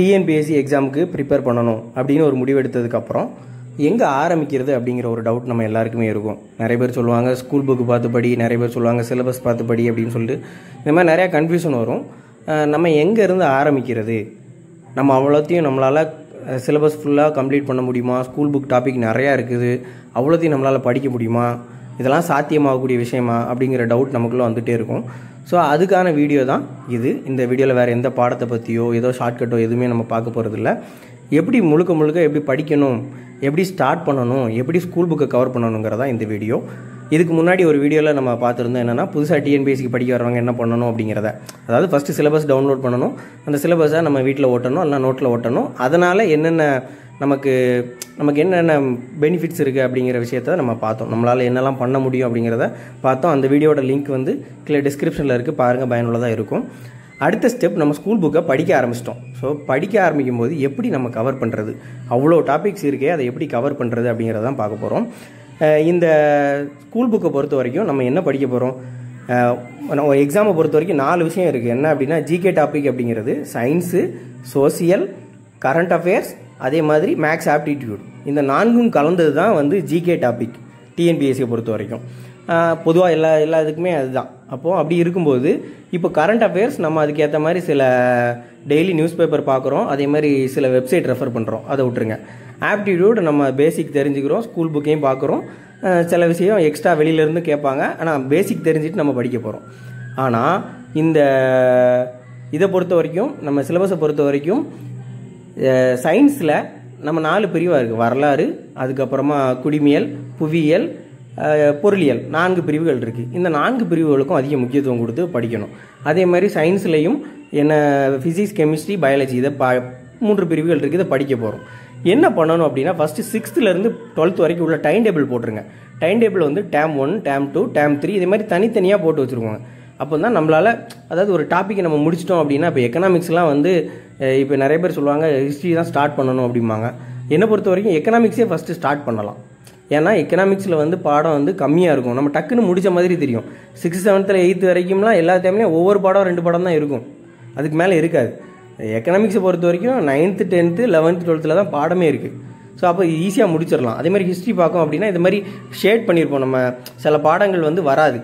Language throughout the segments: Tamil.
டிஎன்பிஎஸ்சி எக்ஸாமுக்கு ப்ரிப்பேர் பண்ணணும் அப்படின்னு ஒரு முடிவெடுத்ததுக்கப்புறம் எங்கே ஆரம்பிக்கிறது அப்படிங்கிற ஒரு டவுட் நம்ம எல்லாருக்குமே இருக்கும் நிறைய பேர் சொல்லுவாங்க ஸ்கூல் புக்கு பார்த்து படி நிறைய பேர் சொல்லுவாங்க சிலபஸ் பார்த்து படி அப்படின்னு சொல்லிட்டு இந்த மாதிரி நிறையா கன்ஃபியூஷன் வரும் நம்ம எங்கேருந்து ஆரம்பிக்கிறது நம்ம அவ்வளோத்தையும் நம்மளால் சிலபஸ் ஃபுல்லாக கம்ப்ளீட் பண்ண முடியுமா ஸ்கூல் புக் டாபிக் நிறையா இருக்குது அவ்வளோத்தையும் நம்மளால் படிக்க முடியுமா இதெல்லாம் சாத்தியமாகக்கூடிய விஷயமா அப்படிங்கிற டவுட் நமக்குள்ளே வந்துகிட்டே இருக்கும் ஸோ அதுக்கான வீடியோ தான் இது இந்த வீடியோவில் வேறு எந்த பாடத்தை பற்றியோ ஏதோ ஷார்ட்கட்டோ எதுவுமே நம்ம பார்க்க போகிறதில்ல எப்படி முழுக்க முழுக்க எப்படி படிக்கணும் எப்படி ஸ்டார்ட் பண்ணணும் எப்படி ஸ்கூல் புக்கை கவர் பண்ணணுங்கிறதா இந்த வீடியோ இதுக்கு முன்னாடி ஒரு வீடியோவில் நம்ம பார்த்துருந்தோம் என்னென்னா புதுசாக டிஎன்பிஎஸ்சிக்கு படிக்க வரவங்க என்ன பண்ணணும் அப்படிங்கிறத அதாவது ஃபஸ்ட்டு சிலபஸ் டவுன்லோட் பண்ணணும் அந்த சிலபஸை நம்ம வீட்டில் ஓட்டணும் இல்லை நோட்டில் ஓட்டணும் அதனால் என்னென்ன நமக்கு நமக்கு என்னென்ன பெனிஃபிட்ஸ் இருக்குது அப்படிங்கிற விஷயத்த நம்ம பார்த்தோம் நம்மளால் என்னெல்லாம் பண்ண முடியும் அப்படிங்கிறத பார்த்தோம் அந்த வீடியோட லிங்க் வந்து கீழே டிஸ்கிரிப்ஷனில் இருக்குது பாருங்கள் பயனுள்ளதாக இருக்கும் அடுத்த ஸ்டெப் நம்ம ஸ்கூல் புக்கை படிக்க ஆரம்பிச்சிட்டோம் ஸோ படிக்க ஆரம்பிக்கும் போது எப்படி நம்ம கவர் பண்ணுறது அவ்வளோ டாபிக்ஸ் இருக்கே அதை எப்படி கவர் பண்ணுறது அப்படிங்கிறதான் பார்க்க போகிறோம் இந்த ஸ்கூல் புக்கை பொறுத்த வரைக்கும் நம்ம என்ன படிக்க போகிறோம் நம்ம எக்ஸாமை பொறுத்த வரைக்கும் நாலு விஷயம் இருக்குது என்ன அப்படின்னா ஜிகே டாபிக் அப்படிங்கிறது சயின்ஸு சோசியல் கரண்ட் அஃபேர்ஸ் அதே மாதிரி மேக்ஸ் ஆப்டிடியூட் இந்த நான்கும் கலந்தது தான் வந்து ஜிகே டாபிக் டிஎன்பிஎஸ்சியை பொறுத்த வரைக்கும் பொதுவாக எல்லா எல்லா இதுக்குமே அதுதான் அப்போது அப்படி இருக்கும்போது இப்போ கரண்ட் அஃபேர்ஸ் நம்ம அதுக்கேற்ற மாதிரி சில டெய்லி நியூஸ் பேப்பர் பார்க்குறோம் அதே மாதிரி சில வெப்சைட் ரெஃபர் பண்ணுறோம் அதை விட்டுருங்க ஆப்டிடியூட் நம்ம பேசிக் தெரிஞ்சுக்கிறோம் ஸ்கூல் புக்கையும் பார்க்குறோம் சில விஷயம் எக்ஸ்ட்ரா வெளியிலேருந்து கேட்பாங்க ஆனால் பேசிக் தெரிஞ்சுட்டு நம்ம படிக்க போகிறோம் ஆனால் இந்த இதை பொறுத்த வரைக்கும் நம்ம சிலபஸை பொறுத்த வரைக்கும் சயின்ஸில் நம்ம நாலு பிரிவாக இருக்குது வரலாறு அதுக்கப்புறமா குடிமியல் புவியியல் பொருளியல் நான்கு பிரிவுகள் இருக்குது இந்த நான்கு பிரிவுகளுக்கும் அதிக முக்கியத்துவம் கொடுத்து படிக்கணும் அதே மாதிரி சயின்ஸ்லேயும் என்ன ஃபிசிக்ஸ் கெமிஸ்ட்ரி பயாலஜி இதை பா மூன்று பிரிவுகள் இருக்குது இதை படிக்க போகிறோம் என்ன பண்ணணும் அப்படின்னா ஃபஸ்ட்டு சிக்ஸ்த்துலேருந்து டுவெல்த் வரைக்கும் உள்ள டைம் டேபிள் போட்டுருங்க டைம் டேபிள் வந்து term one term two term three இதே மாதிரி தனித்தனியாக போட்டு வச்சுருவாங்க அப்போ தான் நம்மளால் அதாவது ஒரு டாப்பிக்கை நம்ம முடிச்சிட்டோம் அப்படின்னா இப்போ எக்கனாமிக்ஸ்லாம் வந்து இப்போ நிறைய பேர் சொல்லுவாங்க ஹிஸ்ட்ரி தான் ஸ்டார்ட் பண்ணணும் அப்படிம்பாங்க என்னை பொறுத்த வரைக்கும் எக்கனாமிக்ஸே ஃபஸ்ட்டு ஸ்டார்ட் பண்ணலாம் ஏன்னா எக்கனாமிக்ஸில் வந்து பாடம் வந்து கம்மியாக இருக்கும் நம்ம டக்குன்னு முடித்த மாதிரி தெரியும் சிக்ஸ் செவன்த்தில் எயித்து வரைக்கும்லாம் எல்லா டைம்லேயும் ஒவ்வொரு பாடம் ரெண்டு பாடம் தான் இருக்கும் அதுக்கு மேலே இருக்காது எக்கனாமிக்ஸை பொறுத்த வரைக்கும் நைன்த்து டென்த்து லெவன்த்து டுவெல்த்தில் தான் பாடமே இருக்குது ஸோ அப்போ ஈஸியாக முடிச்சிடலாம் அதே மாதிரி ஹிஸ்ட்ரி பார்க்கும் அப்படின்னா இது மாதிரி ஷேட் பண்ணியிருப்போம் நம்ம சில பாடங்கள் வந்து வராது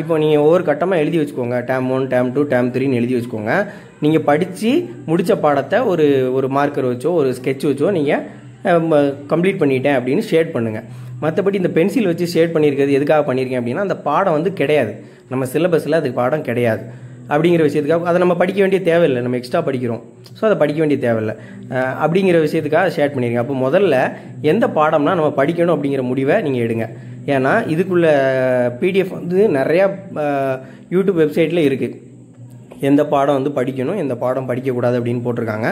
இப்போ நீங்கள் ஒவ்வொரு கட்டமாக எழுதி வச்சுக்கோங்க டேம் ஒன் டேம் டூ டேம் த்ரீன்னு எழுதி வச்சுக்கோங்க நீங்கள் படித்து முடித்த பாடத்தை ஒரு ஒரு மார்க்கர் வச்சோ ஒரு ஸ்கெட்ச் வச்சோ நீங்கள் கம்ப்ளீட் பண்ணிட்டேன் அப்படின்னு ஷேட் பண்ணுங்கள் மற்றபடி இந்த பென்சில் வச்சு ஷேட் பண்ணியிருக்கிறது எதுக்காக பண்ணியிருக்கேன் அப்படின்னா அந்த பாடம் வந்து கிடையாது நம்ம சிலபஸில் அதுக்கு பாடம் கிடையாது அப்படிங்கிற விஷயத்துக்காக அதை நம்ம படிக்க வேண்டிய தேவையில்லை நம்ம எக்ஸ்ட்ரா படிக்கிறோம் ஸோ அதை படிக்க வேண்டிய தேவையில்லை அப்படிங்கிற விஷயத்துக்காக ஷேர் பண்ணியிருக்கேன் அப்போ முதல்ல எந்த பாடம்னா நம்ம படிக்கணும் அப்படிங்கிற முடிவை நீங்கள் எடுங்க ஏன்னா இதுக்குள்ள பிடிஎஃப் வந்து நிறையா யூடியூப் வெப்சைட்டில் இருக்குது எந்த பாடம் வந்து படிக்கணும் எந்த பாடம் படிக்கக்கூடாது அப்படின்னு போட்டிருக்காங்க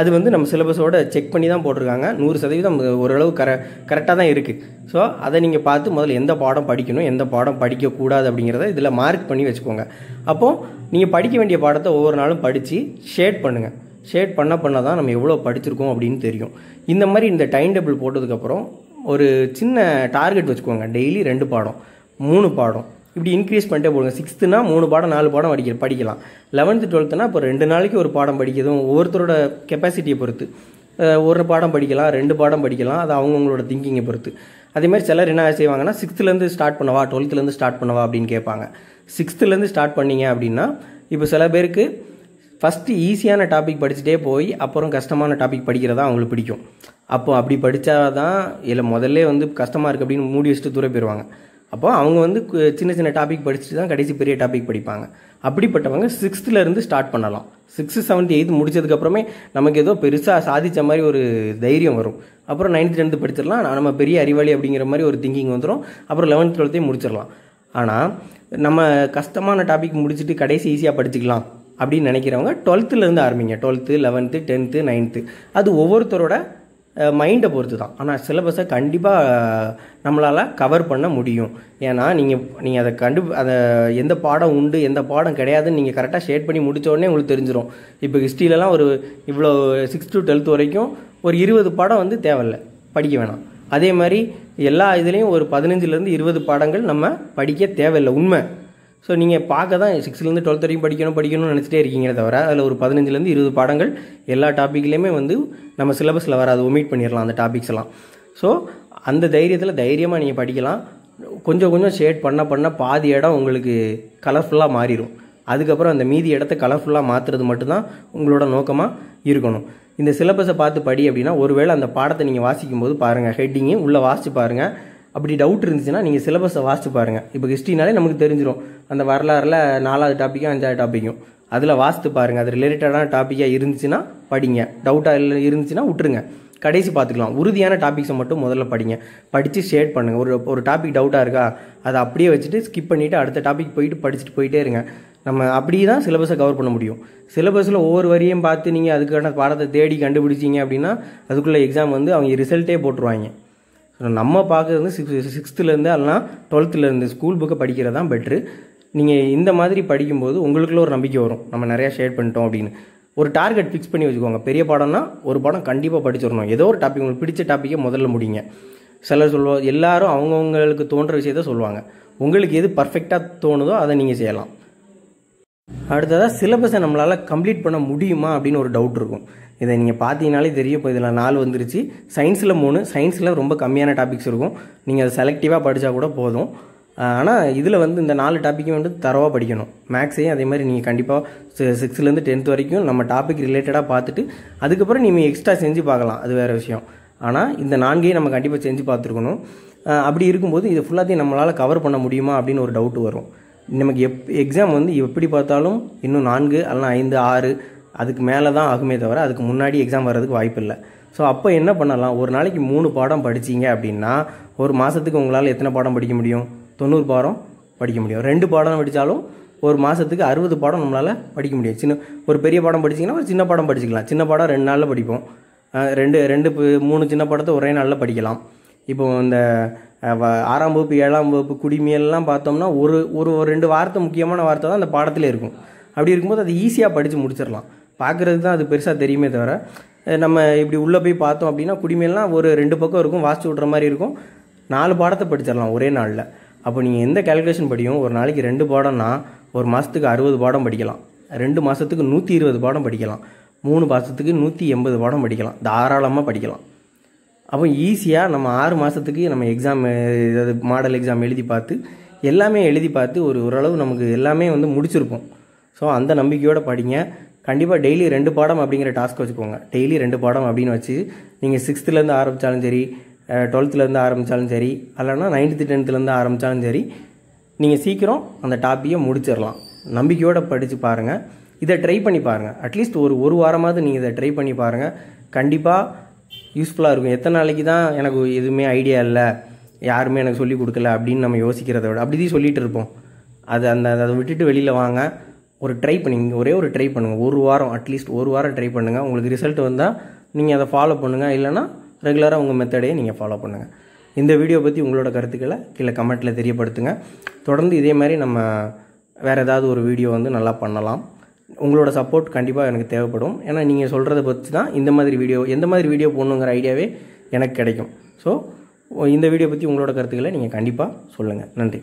அது வந்து நம்ம சிலபஸோட செக் பண்ணி தான் போட்டிருக்காங்க நூறு சதவீதம் ஓரளவு கர கரெக்டாக தான் இருக்குது ஸோ அதை நீங்கள் பார்த்து முதல்ல எந்த பாடம் படிக்கணும் எந்த பாடம் படிக்கக்கூடாது அப்படிங்கிறத இதில் மார்க் பண்ணி வச்சுக்கோங்க அப்போது நீங்கள் படிக்க வேண்டிய பாடத்தை ஒவ்வொரு நாளும் படித்து ஷேட் பண்ணுங்கள் ஷேட் பண்ண பண்ண தான் நம்ம எவ்வளோ படிச்சிருக்கோம் அப்படின்னு தெரியும் இந்த மாதிரி இந்த டைம் டேபிள் போட்டதுக்கப்புறம் ஒரு சின்ன டார்கெட் வச்சுக்கோங்க டெய்லி ரெண்டு பாடம் மூணு பாடம் இப்படி இன்க்ரீஸ் பண்ணிட்டே போடுங்க சிக்ஸ்த்துனா மூணு பாடம் நாலு பாடம் படிக்க படிக்கலாம் லெவன்த்து டுவெல்த்துனா இப்போ ரெண்டு நாளைக்கு ஒரு பாடம் படிக்கிறதும் ஒவ்வொருத்தரோட கெப்பாசிட்டியை பொறுத்து ஒரு பாடம் படிக்கலாம் ரெண்டு பாடம் படிக்கலாம் அது அவங்கவுங்களோட திங்கிங்கை பொறுத்து அதேமாதிரி சிலர் என்ன செய்வாங்கன்னா சிக்ஸ்த்துலேருந்து ஸ்டார்ட் பண்ணவா டுவெல்த்துலேருந்து ஸ்டார்ட் பண்ணவா அப்படின்னு கேட்பாங்க சிக்ஸ்த்துலேருந்து ஸ்டார்ட் பண்ணீங்க அப்படின்னா இப்போ சில பேருக்கு ஃபஸ்ட்டு ஈஸியான டாபிக் படிச்சுட்டே போய் அப்புறம் கஷ்டமான டாபிக் படிக்கிறதா அவங்களுக்கு பிடிக்கும் அப்போது அப்படி படித்தா தான் இல்லை முதல்ல வந்து கஷ்டமாக இருக்குது அப்படின்னு மூடி வச்சுட்டு தூர போயிடுவாங்க அப்போ அவங்க வந்து சின்ன சின்ன டாபிக் படிச்சுட்டு தான் கடைசி பெரிய டாபிக் படிப்பாங்க அப்படிப்பட்டவங்க சிக்ஸ்த்துலேருந்து ஸ்டார்ட் பண்ணலாம் சிக்ஸ்த்து செவன்த் எயித்து முடிச்சதுக்கப்புறமே நமக்கு ஏதோ பெருசாக சாதித்த மாதிரி ஒரு தைரியம் வரும் அப்புறம் நைன்த் டென்த்து படிச்சிடலாம் நம்ம பெரிய அறிவாளி அப்படிங்கிற மாதிரி ஒரு திங்கிங் வந்துடும் அப்புறம் லெவன்த் டுவெல்த்தையும் முடிச்சிடலாம் ஆனால் நம்ம கஷ்டமான டாபிக் முடிச்சுட்டு கடைசி ஈஸியாக படிச்சுக்கலாம் அப்படின்னு நினைக்கிறவங்க டுவெல்த்துலேருந்து ஆரம்பிங்க டுவெல்த்து லெவன்த்து டென்த்து நைன்த்து அது ஒவ்வொருத்தரோட மைண்டை பொறுத்து தான் ஆனால் சிலபஸை கண்டிப்பாக நம்மளால் கவர் பண்ண முடியும் ஏன்னா நீங்கள் நீங்கள் அதை கண்டு அதை எந்த பாடம் உண்டு எந்த பாடம் கிடையாதுன்னு நீங்கள் கரெக்டாக ஷேட் பண்ணி முடித்த உடனே உங்களுக்கு தெரிஞ்சிடும் இப்போ ஹிஸ்ட்ரியிலலாம் ஒரு இவ்வளோ சிக்ஸ் டு டுவெல்த் வரைக்கும் ஒரு இருபது பாடம் வந்து தேவையில்லை படிக்க வேணாம் அதே மாதிரி எல்லா இதுலேயும் ஒரு பதினஞ்சுலேருந்து இருபது பாடங்கள் நம்ம படிக்க தேவையில்லை உண்மை ஸோ நீங்கள் பார்க்க தான் சிக்ஸ்த்லேருந்து டுவெல்த் வரைக்கும் படிக்கணும் படிக்கணும்னு நினச்சிட்டே இருக்கீங்களே தவிர அதில் ஒரு பதினஞ்சுலேருந்து இருபது பாடங்கள் எல்லா டாப்பிக்லேயுமே வந்து நம்ம சிலபஸில் வராது ஒமிட் பண்ணிடலாம் அந்த டாபிக்ஸ் எல்லாம் ஸோ அந்த தைரியத்தில் தைரியமாக நீங்கள் படிக்கலாம் கொஞ்சம் கொஞ்சம் ஷேட் பண்ண பண்ண பாதி இடம் உங்களுக்கு கலர்ஃபுல்லாக மாறிடும் அதுக்கப்புறம் அந்த மீதி இடத்த கலர்ஃபுல்லாக மாற்றுறது மட்டும்தான் உங்களோட நோக்கமாக இருக்கணும் இந்த சிலபஸை பார்த்து படி அப்படின்னா ஒருவேளை அந்த பாடத்தை நீங்கள் வாசிக்கும்போது பாருங்கள் ஹெட்டிங்கு உள்ளே வாசித்து பாருங்கள் அப்படி டவுட் இருந்துச்சுன்னா நீங்கள் சிலபஸை வாசித்து பாருங்கள் இப்போ ஹிஸ்ட்ரினாலே நமக்கு தெரிஞ்சிடும் அந்த வரலாறில் நாலாவது டாப்பிக்கும் அஞ்சாவது டாப்பிக்கும் அதில் வாசித்து பாருங்கள் அது ரிலேட்டடான டாப்பிக்காக இருந்துச்சுன்னா படிங்க டவுட்டாக இல்லை இருந்துச்சுன்னா விட்டுருங்க கடைசி பார்த்துக்கலாம் உறுதியான டாபிக்ஸை மட்டும் முதல்ல படிங்க படித்து ஷேர் பண்ணுங்கள் ஒரு ஒரு டாபிக் டவுட்டாக இருக்கா அதை அப்படியே வச்சுட்டு ஸ்கிப் பண்ணிவிட்டு அடுத்த டாபிக் போயிட்டு படிச்சுட்டு போயிட்டே இருங்க நம்ம அப்படி தான் சிலபஸை கவர் பண்ண முடியும் சிலபஸில் ஒவ்வொரு வரியும் பார்த்து நீங்கள் அதுக்கான பாடத்தை தேடி கண்டுபிடிச்சிங்க அப்படின்னா அதுக்குள்ளே எக்ஸாம் வந்து அவங்க ரிசல்ட்டே போட்டுருவாங்க நம்ம பார்க்குறது வந்து சிக்ஸ் சிக்ஸ்த்துலேருந்து அதெல்லாம் டுவெல்த்துலேருந்து ஸ்கூல் புக்கை படிக்கிறது தான் பெட்ரு நீங்கள் இந்த மாதிரி படிக்கும்போது உங்களுக்குள்ள ஒரு நம்பிக்கை வரும் நம்ம நிறையா ஷேர் பண்ணிட்டோம் அப்படின்னு ஒரு டார்கெட் ஃபிக்ஸ் பண்ணி வச்சுக்கோங்க பெரிய பாடம்னா ஒரு பாடம் கண்டிப்பாக படிச்சிடணும் ஏதோ ஒரு டாபிக் உங்களுக்கு பிடிச்ச டாப்பிக்கை முதல்ல முடிங்க சிலர் சொல்லுவோம் எல்லாரும் அவங்கவுங்களுக்கு தோன்ற விஷயத்த சொல்லுவாங்க உங்களுக்கு எது பர்ஃபெக்டாக தோணுதோ அதை நீங்கள் செய்யலாம் அடுத்ததாக சிலபஸை நம்மளால் கம்ப்ளீட் பண்ண முடியுமா அப்படின்னு ஒரு டவுட் இருக்கும் இதை நீங்கள் பார்த்தீங்கனாலே தெரியும் இப்போ இதில் நாலு வந்துருச்சு சயின்ஸில் மூணு சயின்ஸில் ரொம்ப கம்மியான டாபிக்ஸ் இருக்கும் நீங்கள் அதை செலக்டிவாக படித்தா கூட போதும் ஆனால் இதில் வந்து இந்த நாலு டாப்பிக்கும் வந்து தரவாக படிக்கணும் மேக்ஸையும் அதே மாதிரி நீங்கள் கண்டிப்பாக சிக்ஸ்த்துலேருந்து டென்த் வரைக்கும் நம்ம டாபிக் ரிலேட்டடாக பார்த்துட்டு அதுக்கப்புறம் நீங்கள் எக்ஸ்ட்ரா செஞ்சு பார்க்கலாம் அது வேறு விஷயம் ஆனால் இந்த நான்கையும் நம்ம கண்டிப்பாக செஞ்சு பார்த்துருக்கணும் அப்படி இருக்கும்போது இது ஃபுல்லாத்தையும் நம்மளால் கவர் பண்ண முடியுமா அப்படின்னு ஒரு டவுட் வரும் நமக்கு எப் எக்ஸாம் வந்து எப்படி பார்த்தாலும் இன்னும் நான்கு அல்லனா ஐந்து ஆறு அதுக்கு மேலே தான் ஆகுமே தவிர அதுக்கு முன்னாடி எக்ஸாம் வர்றதுக்கு வாய்ப்பு இல்லை ஸோ அப்போ என்ன பண்ணலாம் ஒரு நாளைக்கு மூணு பாடம் படிச்சிங்க அப்படின்னா ஒரு மாதத்துக்கு உங்களால் எத்தனை பாடம் படிக்க முடியும் தொண்ணூறு பாடம் படிக்க முடியும் ரெண்டு பாடம் படித்தாலும் ஒரு மாதத்துக்கு அறுபது பாடம் நம்மளால் படிக்க முடியும் சின்ன ஒரு பெரிய பாடம் படிச்சிங்கன்னா ஒரு சின்ன பாடம் படிச்சிக்கலாம் சின்ன பாடம் ரெண்டு நாளில் படிப்போம் ரெண்டு ரெண்டு மூணு சின்ன பாடத்தை ஒரே நாளில் படிக்கலாம் இப்போ இந்த ஆறாம் வகுப்பு ஏழாம் வகுப்பு குடிமையெல்லாம் பார்த்தோம்னா ஒரு ஒரு ரெண்டு வார்த்தை முக்கியமான வார்த்தை தான் அந்த பாடத்தில் இருக்கும் அப்படி இருக்கும்போது அதை ஈஸியாக படித்து முடிச்சிடலாம் பார்க்குறது தான் அது பெருசாக தெரியுமே தவிர நம்ம இப்படி உள்ளே போய் பார்த்தோம் அப்படின்னா குடிமையெல்லாம் ஒரு ரெண்டு பக்கம் இருக்கும் வாசிச்சு விட்ற மாதிரி இருக்கும் நாலு பாடத்தை படிச்சிடலாம் ஒரே நாளில் அப்போ நீங்கள் எந்த கேல்குலேஷன் படியும் ஒரு நாளைக்கு ரெண்டு பாடம்னா ஒரு மாதத்துக்கு அறுபது பாடம் படிக்கலாம் ரெண்டு மாதத்துக்கு நூற்றி இருபது பாடம் படிக்கலாம் மூணு மாதத்துக்கு நூற்றி எண்பது பாடம் படிக்கலாம் தாராளமாக படிக்கலாம் அப்போ ஈஸியாக நம்ம ஆறு மாதத்துக்கு நம்ம எக்ஸாம் ஏதாவது மாடல் எக்ஸாம் எழுதி பார்த்து எல்லாமே எழுதி பார்த்து ஒரு ஓரளவு நமக்கு எல்லாமே வந்து முடிச்சிருப்போம் ஸோ அந்த நம்பிக்கையோடு படிங்க கண்டிப்பாக டெய்லி ரெண்டு பாடம் அப்படிங்கிற டாஸ்க் வச்சுக்கோங்க டெய்லி ரெண்டு பாடம் அப்படின்னு வச்சு நீங்கள் சிக்ஸ்த்துலேருந்து ஆரம்பித்தாலும் சரி டுவெல்த்துலேருந்து ஆரம்பித்தாலும் சரி அல்லைனா நைன்த்து டென்த்துலேருந்து ஆரம்பித்தாலும் சரி நீங்கள் சீக்கிரம் அந்த டாப்பியை முடிச்சிடலாம் நம்பிக்கையோடு படித்து பாருங்கள் இதை ட்ரை பண்ணி பாருங்கள் அட்லீஸ்ட் ஒரு ஒரு வாரமாவது நீங்கள் இதை ட்ரை பண்ணி பாருங்கள் கண்டிப்பாக யூஸ்ஃபுல்லாக இருக்கும் எத்தனை நாளைக்கு தான் எனக்கு எதுவுமே ஐடியா இல்லை யாருமே எனக்கு சொல்லிக் கொடுக்கல அப்படின்னு நம்ம யோசிக்கிறத விட அப்படி சொல்லிகிட்டு இருப்போம் அது அந்த அதை விட்டுட்டு வெளியில் வாங்க ஒரு ட்ரை பண்ணிங்க ஒரே ஒரு ட்ரை பண்ணுங்கள் ஒரு வாரம் அட்லீஸ்ட் ஒரு வாரம் ட்ரை பண்ணுங்கள் உங்களுக்கு ரிசல்ட் வந்தால் நீங்கள் அதை ஃபாலோ பண்ணுங்கள் இல்லைனா ரெகுலராக உங்கள் மெத்தடையே நீங்கள் ஃபாலோ பண்ணுங்கள் இந்த வீடியோ பற்றி உங்களோட கருத்துக்களை கீழே கமெண்ட்டில் தெரியப்படுத்துங்க தொடர்ந்து இதே மாதிரி நம்ம வேறு ஏதாவது ஒரு வீடியோ வந்து நல்லா பண்ணலாம் உங்களோட சப்போர்ட் கண்டிப்பாக எனக்கு தேவைப்படும் ஏன்னா நீங்கள் சொல்கிறத பற்றி தான் இந்த மாதிரி வீடியோ எந்த மாதிரி வீடியோ போடணுங்கிற ஐடியாவே எனக்கு கிடைக்கும் ஸோ இந்த வீடியோ பற்றி உங்களோட கருத்துக்களை நீங்கள் கண்டிப்பாக சொல்லுங்கள் நன்றி